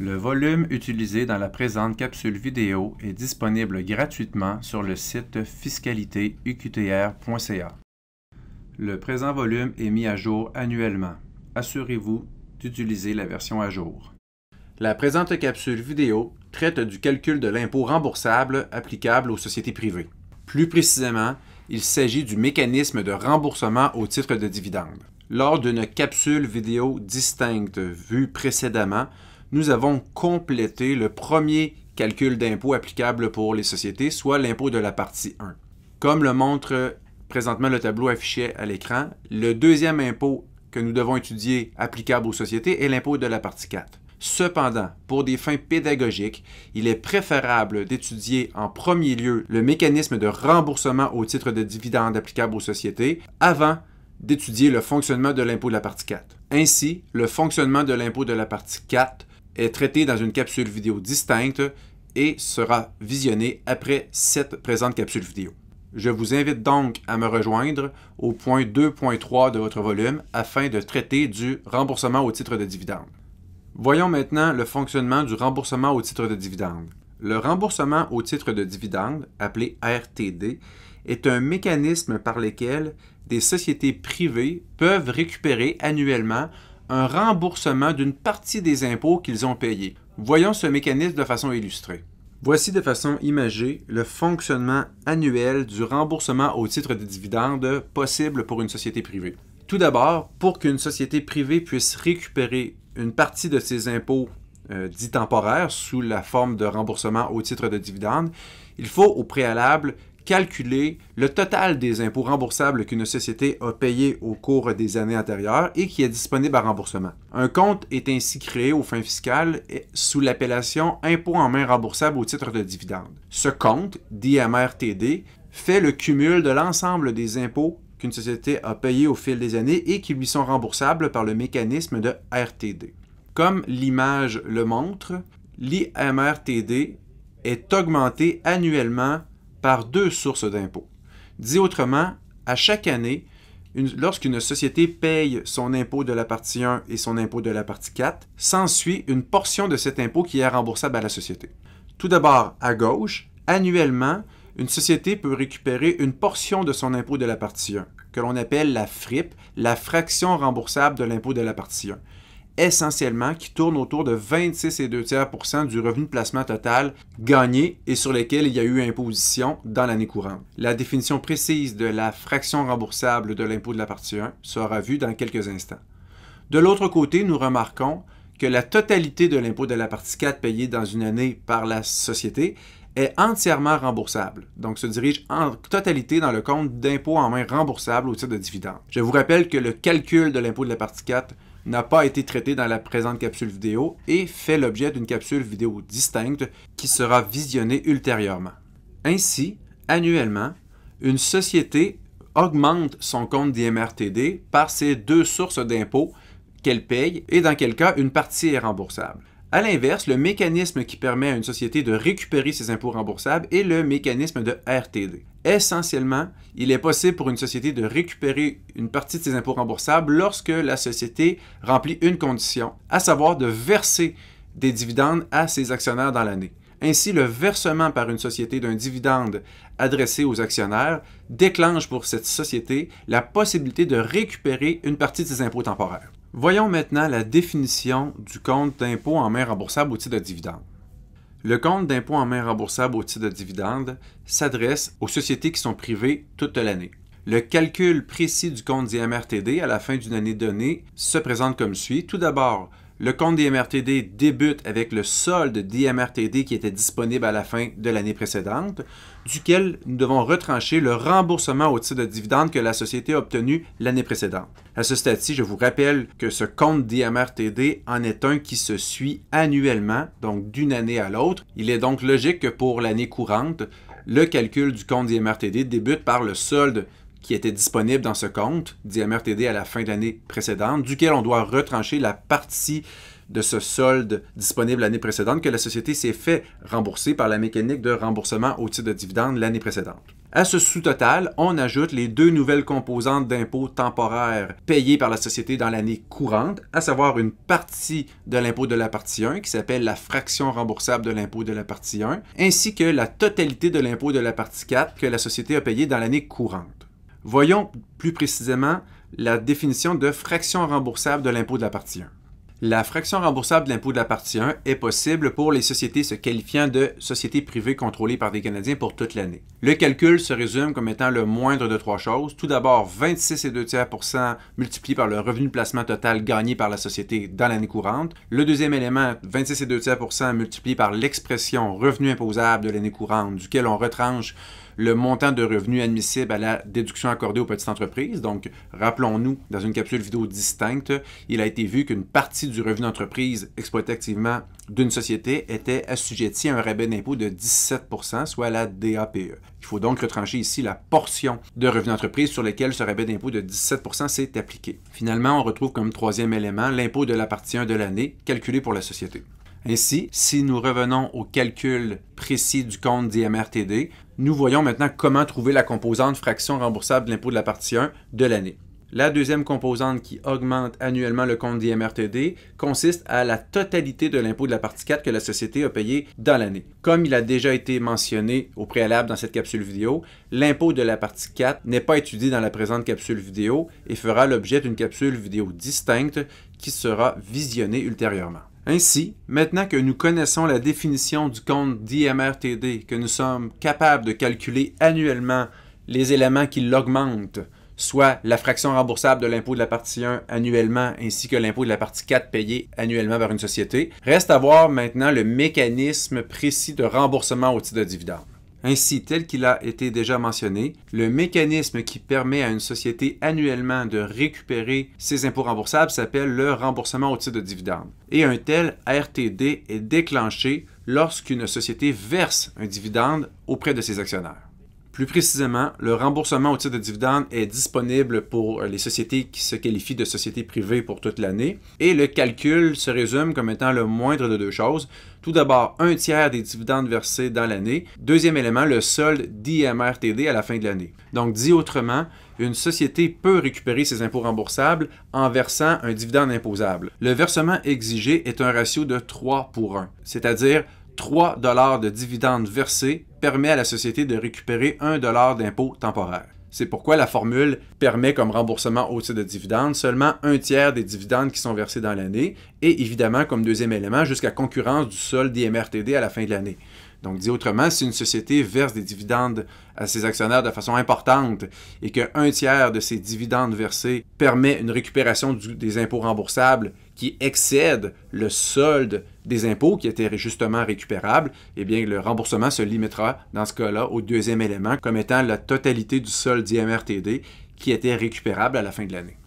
Le volume utilisé dans la présente capsule vidéo est disponible gratuitement sur le site fiscalitéuqtr.ca. Le présent volume est mis à jour annuellement. Assurez-vous d'utiliser la version à jour. La présente capsule vidéo traite du calcul de l'impôt remboursable applicable aux sociétés privées. Plus précisément, il s'agit du mécanisme de remboursement au titre de dividende. Lors d'une capsule vidéo distincte vue précédemment, nous avons complété le premier calcul d'impôt applicable pour les sociétés, soit l'impôt de la partie 1. Comme le montre présentement le tableau affiché à l'écran, le deuxième impôt que nous devons étudier applicable aux sociétés est l'impôt de la partie 4. Cependant, pour des fins pédagogiques, il est préférable d'étudier en premier lieu le mécanisme de remboursement au titre de dividendes applicable aux sociétés avant d'étudier le fonctionnement de l'impôt de la partie 4. Ainsi, le fonctionnement de l'impôt de la partie 4 est traité dans une capsule vidéo distincte et sera visionné après cette présente capsule vidéo. Je vous invite donc à me rejoindre au point 2.3 de votre volume afin de traiter du remboursement au titre de dividende. Voyons maintenant le fonctionnement du remboursement au titre de dividende. Le remboursement au titre de dividende, appelé RTD, est un mécanisme par lequel des sociétés privées peuvent récupérer annuellement un remboursement d'une partie des impôts qu'ils ont payés. Voyons ce mécanisme de façon illustrée. Voici de façon imagée le fonctionnement annuel du remboursement au titre des dividendes possible pour une société privée. Tout d'abord, pour qu'une société privée puisse récupérer une partie de ses impôts euh, dits temporaires sous la forme de remboursement au titre de dividendes, il faut au préalable calculer le total des impôts remboursables qu'une société a payés au cours des années antérieures et qui est disponible à remboursement. Un compte est ainsi créé aux fins fiscales sous l'appellation impôt en main remboursable au titre de dividende. Ce compte, DMRTD, fait le cumul de l'ensemble des impôts qu'une société a payés au fil des années et qui lui sont remboursables par le mécanisme de RTD. Comme l'image le montre, l'IMRTD est augmenté annuellement par deux sources d'impôts. Dit autrement, à chaque année, lorsqu'une société paye son impôt de la partie 1 et son impôt de la partie 4, s'ensuit une portion de cet impôt qui est remboursable à la société. Tout d'abord, à gauche, annuellement, une société peut récupérer une portion de son impôt de la partie 1, que l'on appelle la FRIP, la fraction remboursable de l'impôt de la partie 1 essentiellement qui tourne autour de 26 et 2 tiers du revenu de placement total gagné et sur lesquels il y a eu imposition dans l'année courante. La définition précise de la fraction remboursable de l'impôt de la partie 1 sera vue dans quelques instants. De l'autre côté, nous remarquons que la totalité de l'impôt de la partie 4 payé dans une année par la société est entièrement remboursable, donc se dirige en totalité dans le compte d'impôt en main remboursable au titre de dividendes. Je vous rappelle que le calcul de l'impôt de la partie 4 n'a pas été traité dans la présente capsule vidéo et fait l'objet d'une capsule vidéo distincte qui sera visionnée ultérieurement. Ainsi, annuellement, une société augmente son compte d'IMRTD par ses deux sources d'impôts qu'elle paye et dans quel cas une partie est remboursable. À l'inverse, le mécanisme qui permet à une société de récupérer ses impôts remboursables est le mécanisme de RTD. Essentiellement, il est possible pour une société de récupérer une partie de ses impôts remboursables lorsque la société remplit une condition, à savoir de verser des dividendes à ses actionnaires dans l'année. Ainsi, le versement par une société d'un dividende adressé aux actionnaires déclenche pour cette société la possibilité de récupérer une partie de ses impôts temporaires. Voyons maintenant la définition du compte d'impôt en main remboursable au titre de dividende. Le compte d'impôt en main remboursable au titre de dividende s'adresse aux sociétés qui sont privées toute l'année. Le calcul précis du compte d'IMRTD à la fin d'une année donnée se présente comme suit. Tout d'abord, le compte DMRTD débute avec le solde DMRTD qui était disponible à la fin de l'année précédente, duquel nous devons retrancher le remboursement au titre de dividende que la société a obtenu l'année précédente. À ce stade-ci, je vous rappelle que ce compte DMRTD en est un qui se suit annuellement, donc d'une année à l'autre. Il est donc logique que pour l'année courante, le calcul du compte DMRTD débute par le solde qui était disponible dans ce compte MRTD à la fin de l'année précédente, duquel on doit retrancher la partie de ce solde disponible l'année précédente que la société s'est fait rembourser par la mécanique de remboursement au titre de dividende l'année précédente. À ce sous-total, on ajoute les deux nouvelles composantes d'impôts temporaires payées par la société dans l'année courante, à savoir une partie de l'impôt de la partie 1 qui s'appelle la fraction remboursable de l'impôt de la partie 1, ainsi que la totalité de l'impôt de la partie 4 que la société a payé dans l'année courante. Voyons plus précisément la définition de fraction remboursable de l'impôt de la partie 1. La fraction remboursable de l'impôt de la partie 1 est possible pour les sociétés se qualifiant de sociétés privées contrôlées par des Canadiens pour toute l'année. Le calcul se résume comme étant le moindre de trois choses. Tout d'abord, et 26,2 multiplié par le revenu de placement total gagné par la société dans l'année courante. Le deuxième élément, et 26,2 multiplié par l'expression revenu imposable de l'année courante, duquel on retranche le montant de revenus admissible à la déduction accordée aux petites entreprises. Donc, rappelons-nous, dans une capsule vidéo distincte, il a été vu qu'une partie du revenu d'entreprise exploitativement activement d'une société était assujettie à un rabais d'impôt de 17 soit la DAPE. Il faut donc retrancher ici la portion de revenu d'entreprise sur laquelle ce rabais d'impôt de 17 s'est appliqué. Finalement, on retrouve comme troisième élément l'impôt de la partie 1 de l'année calculé pour la société. Ainsi, si nous revenons au calcul précis du compte d'IMRTD, nous voyons maintenant comment trouver la composante fraction remboursable de l'impôt de la partie 1 de l'année. La deuxième composante qui augmente annuellement le compte d'IMRTD consiste à la totalité de l'impôt de la partie 4 que la société a payé dans l'année. Comme il a déjà été mentionné au préalable dans cette capsule vidéo, l'impôt de la partie 4 n'est pas étudié dans la présente capsule vidéo et fera l'objet d'une capsule vidéo distincte qui sera visionnée ultérieurement. Ainsi, maintenant que nous connaissons la définition du compte d'IMRTD, que nous sommes capables de calculer annuellement les éléments qui l'augmentent, soit la fraction remboursable de l'impôt de la partie 1 annuellement ainsi que l'impôt de la partie 4 payé annuellement par une société. Reste à voir maintenant le mécanisme précis de remboursement au titre de dividende. Ainsi, tel qu'il a été déjà mentionné, le mécanisme qui permet à une société annuellement de récupérer ses impôts remboursables s'appelle le remboursement au titre de dividende. Et un tel RTD est déclenché lorsqu'une société verse un dividende auprès de ses actionnaires. Plus précisément, le remboursement au titre de dividende est disponible pour euh, les sociétés qui se qualifient de sociétés privées pour toute l'année et le calcul se résume comme étant le moindre de deux choses. Tout d'abord, un tiers des dividendes versés dans l'année. Deuxième élément, le solde d'IMRTD à la fin de l'année. Donc, dit autrement, une société peut récupérer ses impôts remboursables en versant un dividende imposable. Le versement exigé est un ratio de 3 pour 1, c'est-à-dire 3 dollars de dividendes versés permet à la société de récupérer 1 dollar d'impôt temporaire. C'est pourquoi la formule permet comme remboursement au titre de dividendes seulement un tiers des dividendes qui sont versés dans l'année et évidemment comme deuxième élément jusqu'à concurrence du solde d'IMRTD à la fin de l'année. Donc, dit autrement, si une société verse des dividendes à ses actionnaires de façon importante et qu'un tiers de ces dividendes versés permet une récupération des impôts remboursables qui excède le solde des impôts qui étaient justement récupérables, eh bien, le remboursement se limitera dans ce cas-là au deuxième élément comme étant la totalité du solde d'IMRTD qui était récupérable à la fin de l'année.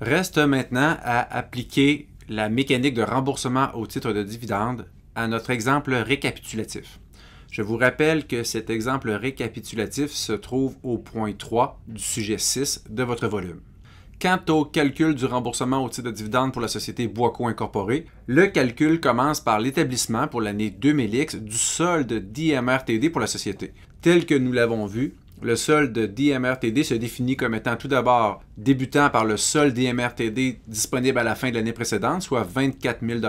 Reste maintenant à appliquer la mécanique de remboursement au titre de dividende à notre exemple récapitulatif. Je vous rappelle que cet exemple récapitulatif se trouve au point 3 du sujet 6 de votre volume. Quant au calcul du remboursement au titre de dividende pour la société Boisco Incorporé, le calcul commence par l'établissement pour l'année 2000X du solde d'IMRTD pour la société. Tel que nous l'avons vu, le solde DMRTD se définit comme étant tout d'abord débutant par le solde DMRTD disponible à la fin de l'année précédente, soit 24 000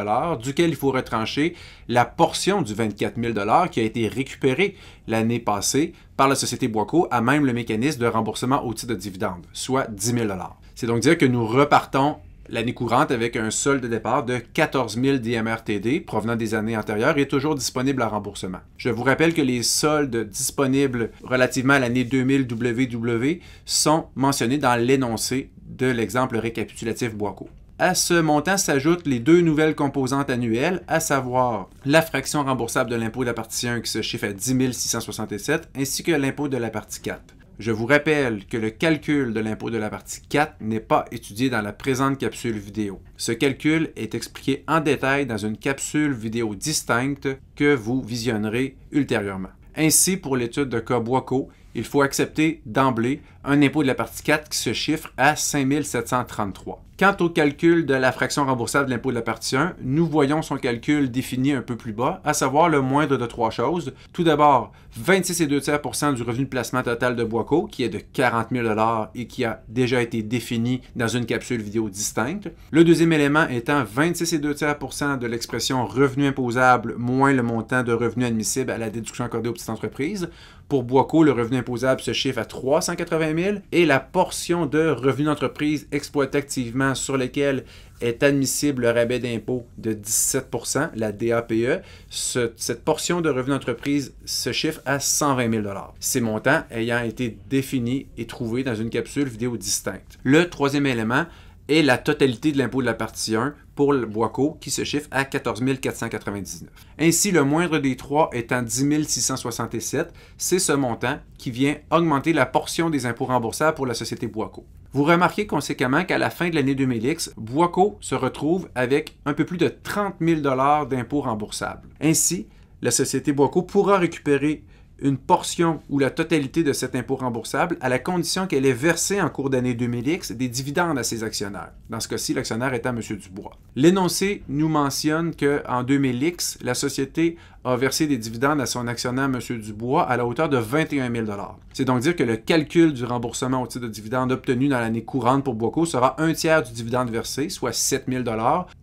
duquel il faut retrancher la portion du 24 000 qui a été récupérée l'année passée par la société Boico à même le mécanisme de remboursement au titre de dividende, soit 10 000 C'est donc dire que nous repartons l'année courante avec un solde de départ de 14 000 DMRTD provenant des années antérieures est toujours disponible à remboursement. Je vous rappelle que les soldes disponibles relativement à l'année 2000 WW sont mentionnés dans l'énoncé de l'exemple récapitulatif Boico. À ce montant s'ajoutent les deux nouvelles composantes annuelles, à savoir la fraction remboursable de l'impôt de la partie 1 qui se chiffre à 10 667 ainsi que l'impôt de la partie 4. Je vous rappelle que le calcul de l'impôt de la partie 4 n'est pas étudié dans la présente capsule vidéo. Ce calcul est expliqué en détail dans une capsule vidéo distincte que vous visionnerez ultérieurement. Ainsi, pour l'étude de Boico, il faut accepter d'emblée un impôt de la partie 4 qui se chiffre à 5 733. Quant au calcul de la fraction remboursable de l'impôt de la partie 1, nous voyons son calcul défini un peu plus bas, à savoir le moindre de trois choses. Tout d'abord, 26,2 du revenu de placement total de Boiko, qui est de 40 000 et qui a déjà été défini dans une capsule vidéo distincte. Le deuxième élément étant 26,2 de l'expression revenu imposable moins le montant de revenu admissible à la déduction accordée aux petites entreprises. Pour Boico, le revenu imposable se chiffre à 380 et la portion de revenus d'entreprise exploitée activement sur lesquels est admissible le rabais d'impôt de 17 la DAPE. cette portion de revenus d'entreprise se chiffre à 120 000 Ces montants ayant été définis et trouvés dans une capsule vidéo distincte. Le troisième élément est la totalité de l'impôt de la partie 1 pour le qui se chiffre à 14 499. Ainsi, le moindre des trois étant 10 667, c'est ce montant qui vient augmenter la portion des impôts remboursables pour la société Boico. Vous remarquez conséquemment qu'à la fin de l'année 2000X, Boico se retrouve avec un peu plus de 30 000 d'impôts remboursables. Ainsi, la société Boico pourra récupérer une portion ou la totalité de cet impôt remboursable à la condition qu'elle ait versé en cours d'année 2000X des dividendes à ses actionnaires. Dans ce cas-ci, l'actionnaire étant M. Dubois. L'énoncé nous mentionne qu'en 2000X, la société a versé des dividendes à son actionnaire M. Dubois à la hauteur de 21 000 C'est donc dire que le calcul du remboursement au titre de dividendes obtenu dans l'année courante pour Boico sera un tiers du dividende versé, soit 7 000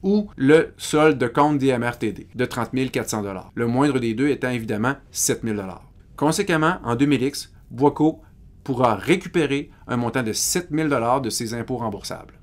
ou le solde de compte des de 30 400 Le moindre des deux étant évidemment 7 000 Conséquemment, en 2000X, Boico pourra récupérer un montant de 7 000 de ses impôts remboursables.